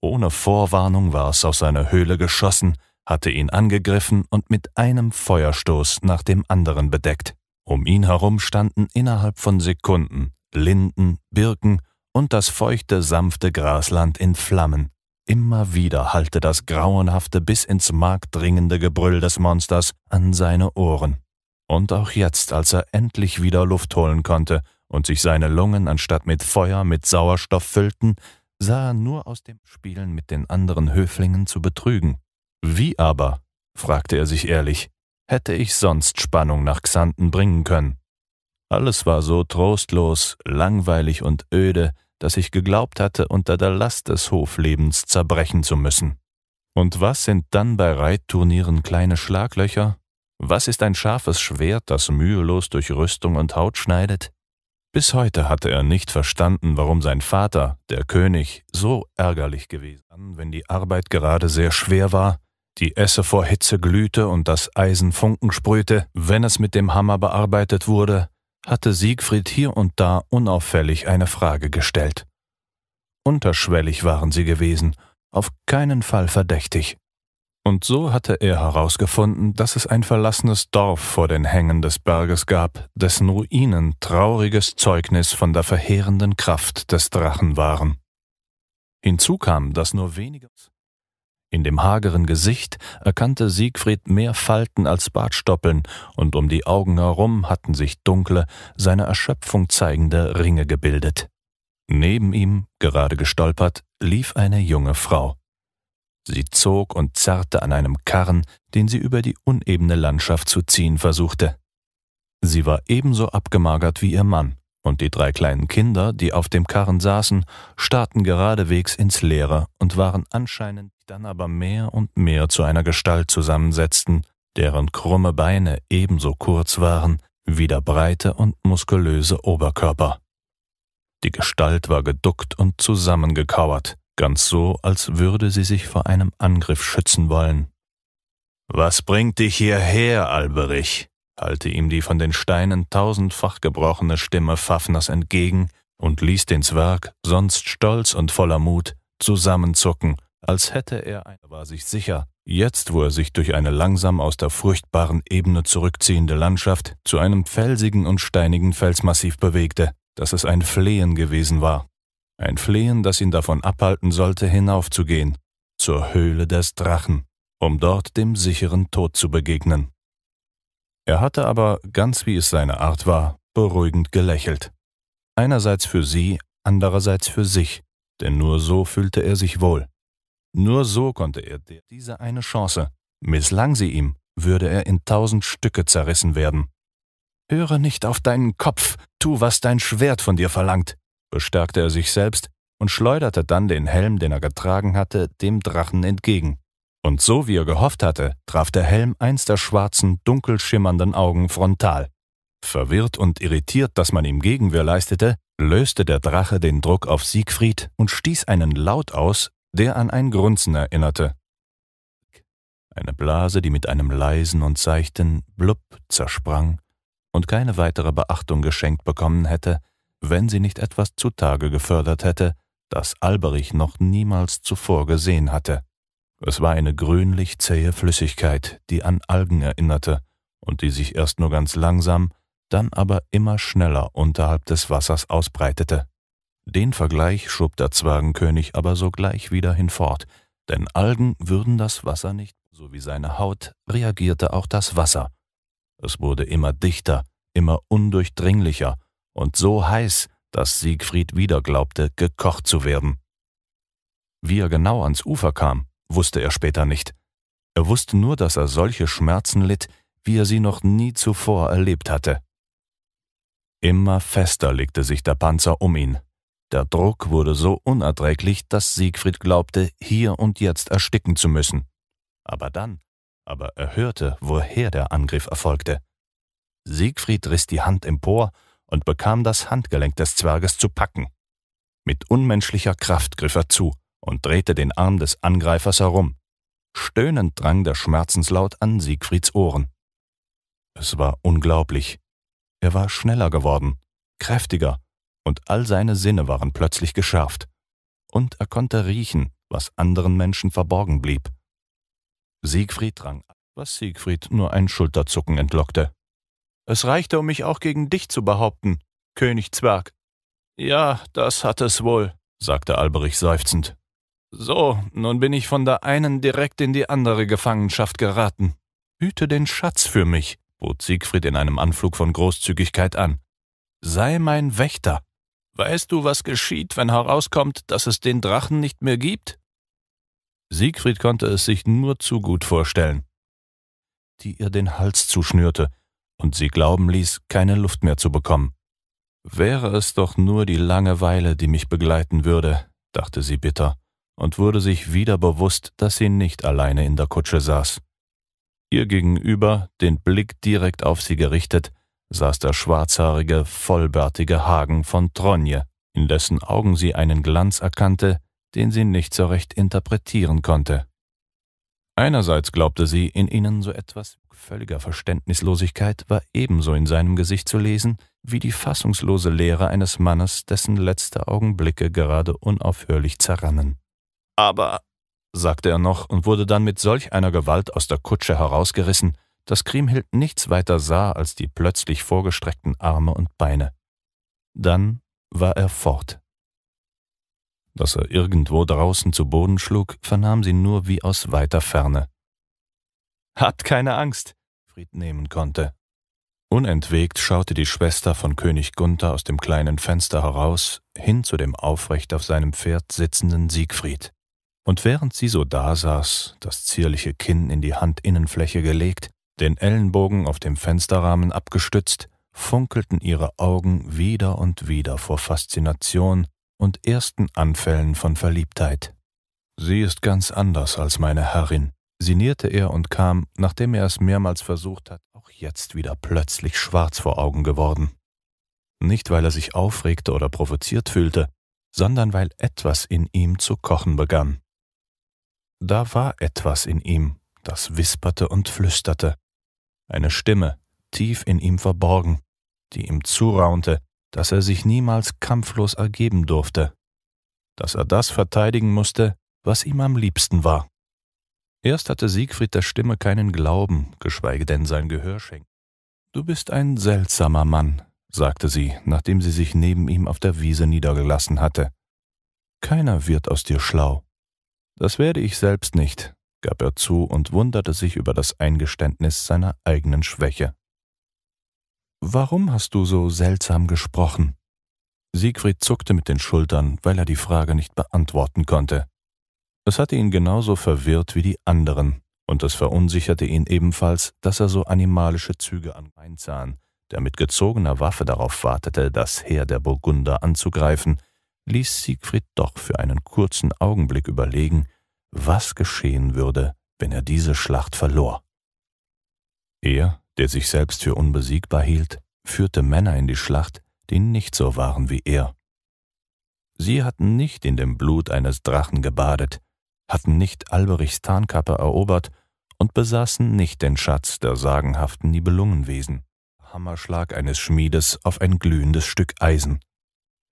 Ohne Vorwarnung war es aus seiner Höhle geschossen, hatte ihn angegriffen und mit einem Feuerstoß nach dem anderen bedeckt. Um ihn herum standen innerhalb von Sekunden Linden, Birken und das feuchte, sanfte Grasland in Flammen. Immer wieder hallte das grauenhafte, bis ins Mark dringende Gebrüll des Monsters an seine Ohren. Und auch jetzt, als er endlich wieder Luft holen konnte und sich seine Lungen anstatt mit Feuer mit Sauerstoff füllten, sah nur aus dem Spielen mit den anderen Höflingen zu betrügen. Wie aber, fragte er sich ehrlich, hätte ich sonst Spannung nach Xanten bringen können? Alles war so trostlos, langweilig und öde, dass ich geglaubt hatte, unter der Last des Hoflebens zerbrechen zu müssen. Und was sind dann bei Reitturnieren kleine Schlaglöcher? Was ist ein scharfes Schwert, das mühelos durch Rüstung und Haut schneidet? Bis heute hatte er nicht verstanden, warum sein Vater, der König, so ärgerlich gewesen war, wenn die Arbeit gerade sehr schwer war, die Esse vor Hitze glühte und das Eisen Funken sprühte, wenn es mit dem Hammer bearbeitet wurde, hatte Siegfried hier und da unauffällig eine Frage gestellt. Unterschwellig waren sie gewesen, auf keinen Fall verdächtig. Und so hatte er herausgefunden, dass es ein verlassenes Dorf vor den Hängen des Berges gab, dessen Ruinen trauriges Zeugnis von der verheerenden Kraft des Drachen waren. Hinzu kam, dass nur wenige. In dem hageren Gesicht erkannte Siegfried mehr Falten als Bartstoppeln, und um die Augen herum hatten sich dunkle, seine Erschöpfung zeigende Ringe gebildet. Neben ihm, gerade gestolpert, lief eine junge Frau. Sie zog und zerrte an einem Karren, den sie über die unebene Landschaft zu ziehen versuchte. Sie war ebenso abgemagert wie ihr Mann, und die drei kleinen Kinder, die auf dem Karren saßen, starrten geradewegs ins Leere und waren anscheinend dann aber mehr und mehr zu einer Gestalt zusammensetzten, deren krumme Beine ebenso kurz waren wie der breite und muskulöse Oberkörper. Die Gestalt war geduckt und zusammengekauert, ganz so, als würde sie sich vor einem Angriff schützen wollen. Was bringt dich hierher, Alberich? halte ihm die von den Steinen tausendfach gebrochene Stimme Pfaffners entgegen und ließ den Zwerg, sonst stolz und voller Mut, zusammenzucken, als hätte er ein war sich sicher, jetzt wo er sich durch eine langsam aus der furchtbaren Ebene zurückziehende Landschaft zu einem felsigen und steinigen Felsmassiv bewegte, dass es ein Flehen gewesen war ein Flehen, das ihn davon abhalten sollte, hinaufzugehen, zur Höhle des Drachen, um dort dem sicheren Tod zu begegnen. Er hatte aber, ganz wie es seine Art war, beruhigend gelächelt. Einerseits für sie, andererseits für sich, denn nur so fühlte er sich wohl. Nur so konnte er diese eine Chance, misslang sie ihm, würde er in tausend Stücke zerrissen werden. Höre nicht auf deinen Kopf, tu, was dein Schwert von dir verlangt, bestärkte er sich selbst und schleuderte dann den Helm, den er getragen hatte, dem Drachen entgegen. Und so wie er gehofft hatte, traf der Helm eins der schwarzen, dunkel schimmernden Augen frontal. Verwirrt und irritiert, dass man ihm Gegenwehr leistete, löste der Drache den Druck auf Siegfried und stieß einen Laut aus, der an ein Grunzen erinnerte. Eine Blase, die mit einem leisen und seichten Blub zersprang und keine weitere Beachtung geschenkt bekommen hätte, wenn sie nicht etwas zutage gefördert hätte, das Alberich noch niemals zuvor gesehen hatte. Es war eine grünlich zähe Flüssigkeit, die an Algen erinnerte und die sich erst nur ganz langsam, dann aber immer schneller unterhalb des Wassers ausbreitete. Den Vergleich schob der Zwergenkönig aber sogleich wieder hinfort, denn Algen würden das Wasser nicht, so wie seine Haut reagierte auch das Wasser. Es wurde immer dichter, immer undurchdringlicher, und so heiß, dass Siegfried wieder glaubte, gekocht zu werden. Wie er genau ans Ufer kam, wusste er später nicht. Er wusste nur, dass er solche Schmerzen litt, wie er sie noch nie zuvor erlebt hatte. Immer fester legte sich der Panzer um ihn. Der Druck wurde so unerträglich, dass Siegfried glaubte, hier und jetzt ersticken zu müssen. Aber dann, aber er hörte, woher der Angriff erfolgte. Siegfried riss die Hand empor und bekam das Handgelenk des Zwerges zu packen. Mit unmenschlicher Kraft griff er zu und drehte den Arm des Angreifers herum. Stöhnend drang der Schmerzenslaut an Siegfrieds Ohren. Es war unglaublich. Er war schneller geworden, kräftiger, und all seine Sinne waren plötzlich geschärft. Und er konnte riechen, was anderen Menschen verborgen blieb. Siegfried drang, was Siegfried nur ein Schulterzucken entlockte. Es reichte, um mich auch gegen dich zu behaupten, König Zwerg. Ja, das hat es wohl, sagte Alberich seufzend. So, nun bin ich von der einen direkt in die andere Gefangenschaft geraten. Hüte den Schatz für mich, bot Siegfried in einem Anflug von Großzügigkeit an. Sei mein Wächter. Weißt du, was geschieht, wenn herauskommt, dass es den Drachen nicht mehr gibt? Siegfried konnte es sich nur zu gut vorstellen. Die ihr den Hals zuschnürte, und sie glauben ließ, keine Luft mehr zu bekommen. Wäre es doch nur die Langeweile, die mich begleiten würde, dachte sie bitter und wurde sich wieder bewusst, dass sie nicht alleine in der Kutsche saß. Ihr gegenüber, den Blick direkt auf sie gerichtet, saß der schwarzhaarige, vollbärtige Hagen von Tronje, in dessen Augen sie einen Glanz erkannte, den sie nicht so recht interpretieren konnte. Einerseits glaubte sie, in ihnen so etwas völliger Verständnislosigkeit war ebenso in seinem Gesicht zu lesen wie die fassungslose Leere eines Mannes, dessen letzte Augenblicke gerade unaufhörlich zerrannen. Aber, sagte er noch und wurde dann mit solch einer Gewalt aus der Kutsche herausgerissen, dass Kriemhild nichts weiter sah als die plötzlich vorgestreckten Arme und Beine. Dann war er fort. Dass er irgendwo draußen zu Boden schlug, vernahm sie nur wie aus weiter Ferne. Habt keine Angst, Fried nehmen konnte. Unentwegt schaute die Schwester von König Gunther aus dem kleinen Fenster heraus hin zu dem aufrecht auf seinem Pferd sitzenden Siegfried. Und während sie so dasaß, das zierliche Kinn in die Handinnenfläche gelegt, den Ellenbogen auf dem Fensterrahmen abgestützt, funkelten ihre Augen wieder und wieder vor Faszination und ersten Anfällen von Verliebtheit. Sie ist ganz anders als meine Herrin, sinnierte er und kam, nachdem er es mehrmals versucht hat, auch jetzt wieder plötzlich schwarz vor Augen geworden. Nicht, weil er sich aufregte oder provoziert fühlte, sondern weil etwas in ihm zu kochen begann. Da war etwas in ihm, das wisperte und flüsterte. Eine Stimme, tief in ihm verborgen, die ihm zuraunte, dass er sich niemals kampflos ergeben durfte, dass er das verteidigen musste, was ihm am liebsten war. Erst hatte Siegfried der Stimme keinen Glauben, geschweige denn sein Gehör schenken. Du bist ein seltsamer Mann, sagte sie, nachdem sie sich neben ihm auf der Wiese niedergelassen hatte. Keiner wird aus dir schlau. Das werde ich selbst nicht, gab er zu und wunderte sich über das Eingeständnis seiner eigenen Schwäche. Warum hast du so seltsam gesprochen? Siegfried zuckte mit den Schultern, weil er die Frage nicht beantworten konnte. Es hatte ihn genauso verwirrt wie die anderen, und es verunsicherte ihn ebenfalls, dass er so animalische Züge an Einzahn, der mit gezogener Waffe darauf wartete, das Heer der Burgunder anzugreifen, ließ Siegfried doch für einen kurzen Augenblick überlegen, was geschehen würde, wenn er diese Schlacht verlor. Er, der sich selbst für unbesiegbar hielt, führte Männer in die Schlacht, die nicht so waren wie er. Sie hatten nicht in dem Blut eines Drachen gebadet, hatten nicht Alberichs Tarnkappe erobert und besaßen nicht den Schatz der sagenhaften Nibelungenwesen. Hammerschlag eines Schmiedes auf ein glühendes Stück Eisen.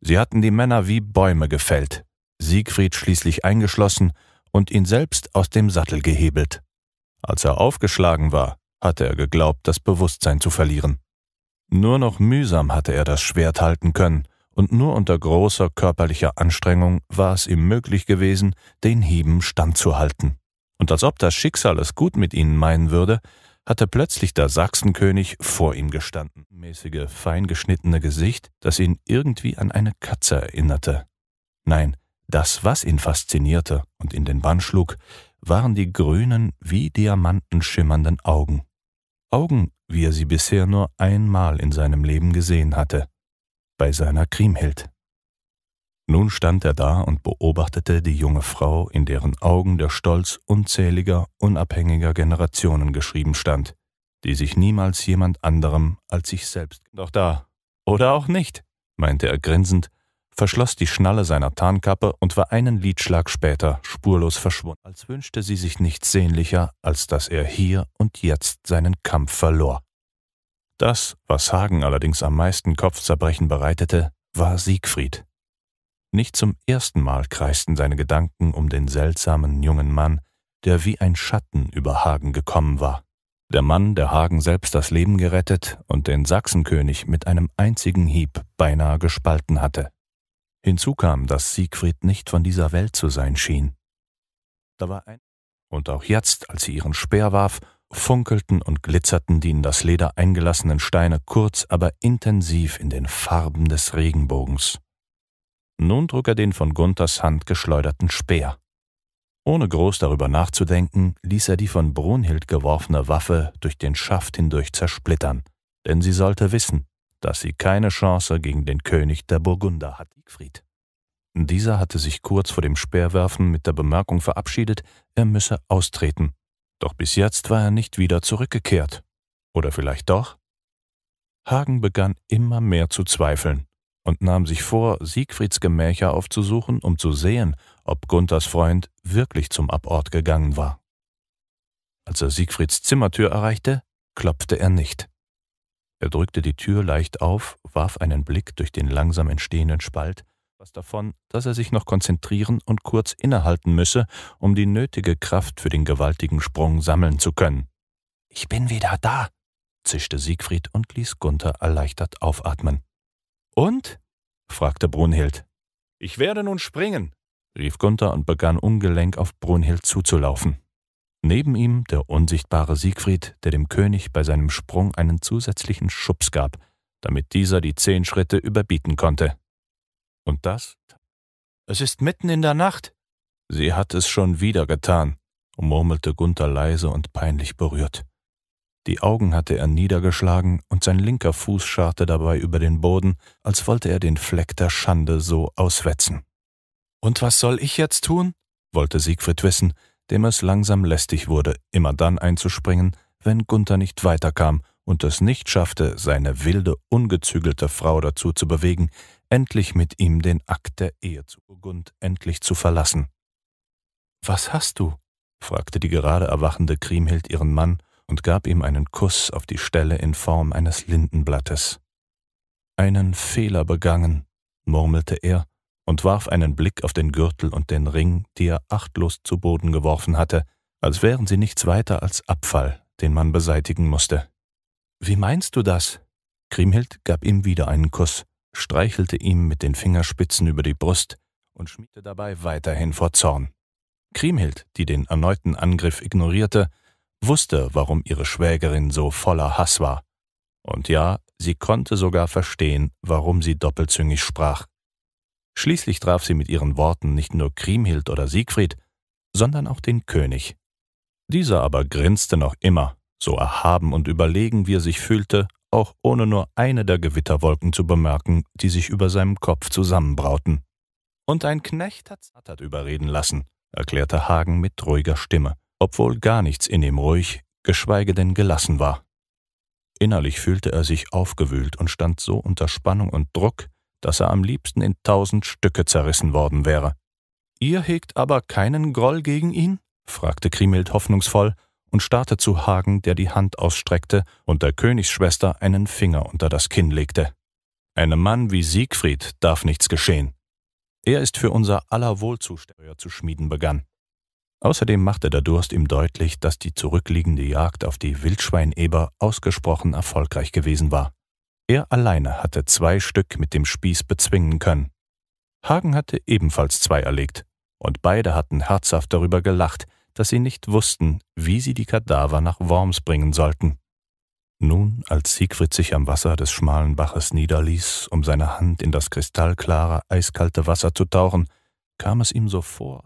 Sie hatten die Männer wie Bäume gefällt, Siegfried schließlich eingeschlossen und ihn selbst aus dem Sattel gehebelt. Als er aufgeschlagen war, hatte er geglaubt, das Bewusstsein zu verlieren. Nur noch mühsam hatte er das Schwert halten können, und nur unter großer körperlicher Anstrengung war es ihm möglich gewesen, den Hieben standzuhalten. Und als ob das Schicksal es gut mit ihnen meinen würde, hatte plötzlich der Sachsenkönig vor ihm gestanden. Mäßige, feingeschnittene Gesicht, das ihn irgendwie an eine Katze erinnerte. Nein, das, was ihn faszinierte und in den Bann schlug, waren die grünen, wie Diamanten schimmernden Augen. Augen, wie er sie bisher nur einmal in seinem Leben gesehen hatte bei seiner Kriemhild. Nun stand er da und beobachtete die junge Frau, in deren Augen der Stolz unzähliger, unabhängiger Generationen geschrieben stand, die sich niemals jemand anderem als sich selbst. Doch da, oder auch nicht, meinte er grinsend, verschloss die Schnalle seiner Tarnkappe und war einen Liedschlag später spurlos verschwunden, als wünschte sie sich nichts sehnlicher, als dass er hier und jetzt seinen Kampf verlor. Das, was Hagen allerdings am meisten Kopfzerbrechen bereitete, war Siegfried. Nicht zum ersten Mal kreisten seine Gedanken um den seltsamen jungen Mann, der wie ein Schatten über Hagen gekommen war. Der Mann, der Hagen selbst das Leben gerettet und den Sachsenkönig mit einem einzigen Hieb beinahe gespalten hatte. Hinzu kam, dass Siegfried nicht von dieser Welt zu sein schien. Da war ein und auch jetzt, als sie ihren Speer warf funkelten und glitzerten die in das Leder eingelassenen Steine kurz, aber intensiv in den Farben des Regenbogens. Nun trug er den von Gunthers Hand geschleuderten Speer. Ohne groß darüber nachzudenken, ließ er die von Brunhild geworfene Waffe durch den Schaft hindurch zersplittern, denn sie sollte wissen, dass sie keine Chance gegen den König der Burgunder hat, Siegfried. Dieser hatte sich kurz vor dem Speerwerfen mit der Bemerkung verabschiedet, er müsse austreten doch bis jetzt war er nicht wieder zurückgekehrt. Oder vielleicht doch? Hagen begann immer mehr zu zweifeln und nahm sich vor, Siegfrieds Gemächer aufzusuchen, um zu sehen, ob Gunthers Freund wirklich zum Abort gegangen war. Als er Siegfrieds Zimmertür erreichte, klopfte er nicht. Er drückte die Tür leicht auf, warf einen Blick durch den langsam entstehenden Spalt was davon, dass er sich noch konzentrieren und kurz innehalten müsse, um die nötige Kraft für den gewaltigen Sprung sammeln zu können. Ich bin wieder da, zischte Siegfried und ließ Gunther erleichtert aufatmen. Und? fragte Brunhild. Ich werde nun springen, rief Gunther und begann ungelenk auf Brunhild zuzulaufen. Neben ihm der unsichtbare Siegfried, der dem König bei seinem Sprung einen zusätzlichen Schubs gab, damit dieser die zehn Schritte überbieten konnte. Und das? Es ist mitten in der Nacht. Sie hat es schon wieder getan, murmelte Gunther leise und peinlich berührt. Die Augen hatte er niedergeschlagen und sein linker Fuß scharrte dabei über den Boden, als wollte er den Fleck der Schande so auswetzen. Und was soll ich jetzt tun? wollte Siegfried wissen, dem es langsam lästig wurde, immer dann einzuspringen, wenn Gunther nicht weiterkam und es nicht schaffte, seine wilde, ungezügelte Frau dazu zu bewegen, endlich mit ihm den Akt der Ehe zu Burgund endlich zu verlassen. Was hast du? fragte die gerade erwachende Kriemhild ihren Mann und gab ihm einen Kuss auf die Stelle in Form eines Lindenblattes. Einen Fehler begangen, murmelte er und warf einen Blick auf den Gürtel und den Ring, die er achtlos zu Boden geworfen hatte, als wären sie nichts weiter als Abfall, den man beseitigen musste. Wie meinst du das? Kriemhild gab ihm wieder einen Kuss streichelte ihm mit den Fingerspitzen über die Brust und schmiegte dabei weiterhin vor Zorn. Kriemhild, die den erneuten Angriff ignorierte, wusste, warum ihre Schwägerin so voller Hass war. Und ja, sie konnte sogar verstehen, warum sie doppelzüngig sprach. Schließlich traf sie mit ihren Worten nicht nur Kriemhild oder Siegfried, sondern auch den König. Dieser aber grinste noch immer, so erhaben und überlegen, wie er sich fühlte, auch ohne nur eine der Gewitterwolken zu bemerken, die sich über seinem Kopf zusammenbrauten. Und ein Knecht hat Zattert überreden lassen, erklärte Hagen mit ruhiger Stimme, obwohl gar nichts in ihm ruhig, geschweige denn gelassen war. Innerlich fühlte er sich aufgewühlt und stand so unter Spannung und Druck, dass er am liebsten in tausend Stücke zerrissen worden wäre. Ihr hegt aber keinen Groll gegen ihn? fragte Krimild hoffnungsvoll und starrte zu Hagen, der die Hand ausstreckte und der Königsschwester einen Finger unter das Kinn legte. Einem Mann wie Siegfried darf nichts geschehen. Er ist für unser aller Wohl zu schmieden begann. Außerdem machte der Durst ihm deutlich, dass die zurückliegende Jagd auf die Wildschweineber ausgesprochen erfolgreich gewesen war. Er alleine hatte zwei Stück mit dem Spieß bezwingen können. Hagen hatte ebenfalls zwei erlegt, und beide hatten herzhaft darüber gelacht, dass sie nicht wussten, wie sie die Kadaver nach Worms bringen sollten. Nun, als Siegfried sich am Wasser des schmalen Baches niederließ, um seine Hand in das kristallklare, eiskalte Wasser zu tauchen, kam es ihm so vor,